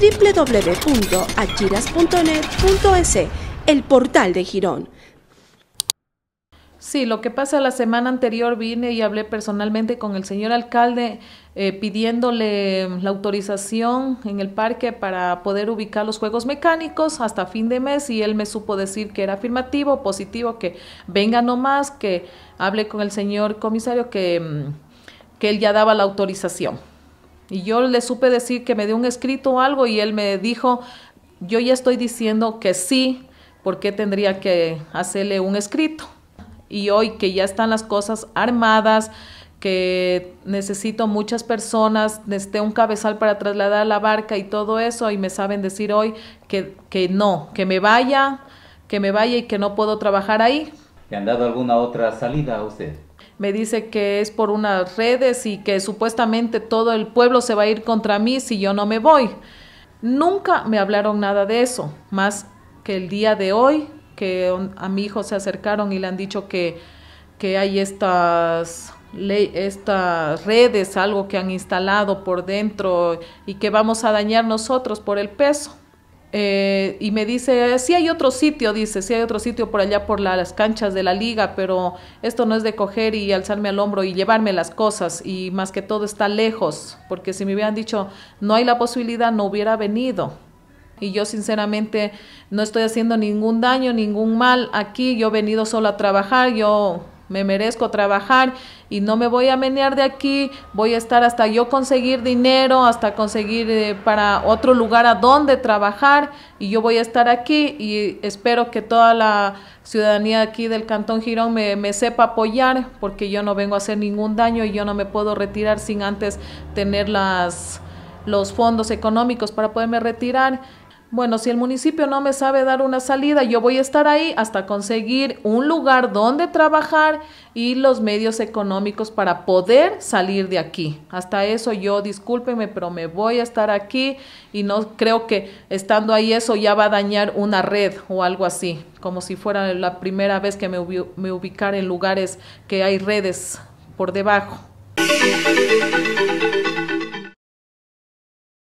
www.achiras.net.es, el portal de Girón. Sí, lo que pasa la semana anterior vine y hablé personalmente con el señor alcalde eh, pidiéndole la autorización en el parque para poder ubicar los juegos mecánicos hasta fin de mes y él me supo decir que era afirmativo, positivo, que venga nomás, que hable con el señor comisario que mm, él ya daba la autorización. Y yo le supe decir que me dio un escrito o algo y él me dijo, yo ya estoy diciendo que sí, porque tendría que hacerle un escrito? Y hoy que ya están las cosas armadas, que necesito muchas personas, necesité un cabezal para trasladar la barca y todo eso, y me saben decir hoy que, que no, que me vaya, que me vaya y que no puedo trabajar ahí. ¿Le han dado alguna otra salida a usted? me dice que es por unas redes y que supuestamente todo el pueblo se va a ir contra mí si yo no me voy. Nunca me hablaron nada de eso, más que el día de hoy que a mi hijo se acercaron y le han dicho que, que hay estas, estas redes, algo que han instalado por dentro y que vamos a dañar nosotros por el peso. Eh, y me dice, sí hay otro sitio, dice, sí hay otro sitio por allá por las canchas de la liga, pero esto no es de coger y alzarme al hombro y llevarme las cosas y más que todo está lejos, porque si me hubieran dicho no hay la posibilidad, no hubiera venido. Y yo sinceramente no estoy haciendo ningún daño, ningún mal aquí, yo he venido solo a trabajar, yo me merezco trabajar y no me voy a menear de aquí, voy a estar hasta yo conseguir dinero, hasta conseguir eh, para otro lugar a donde trabajar y yo voy a estar aquí y espero que toda la ciudadanía aquí del Cantón Girón me, me sepa apoyar porque yo no vengo a hacer ningún daño y yo no me puedo retirar sin antes tener las los fondos económicos para poderme retirar bueno, si el municipio no me sabe dar una salida, yo voy a estar ahí hasta conseguir un lugar donde trabajar y los medios económicos para poder salir de aquí. Hasta eso yo, discúlpenme, pero me voy a estar aquí y no creo que estando ahí eso ya va a dañar una red o algo así, como si fuera la primera vez que me, ubicara en lugares que hay redes por debajo.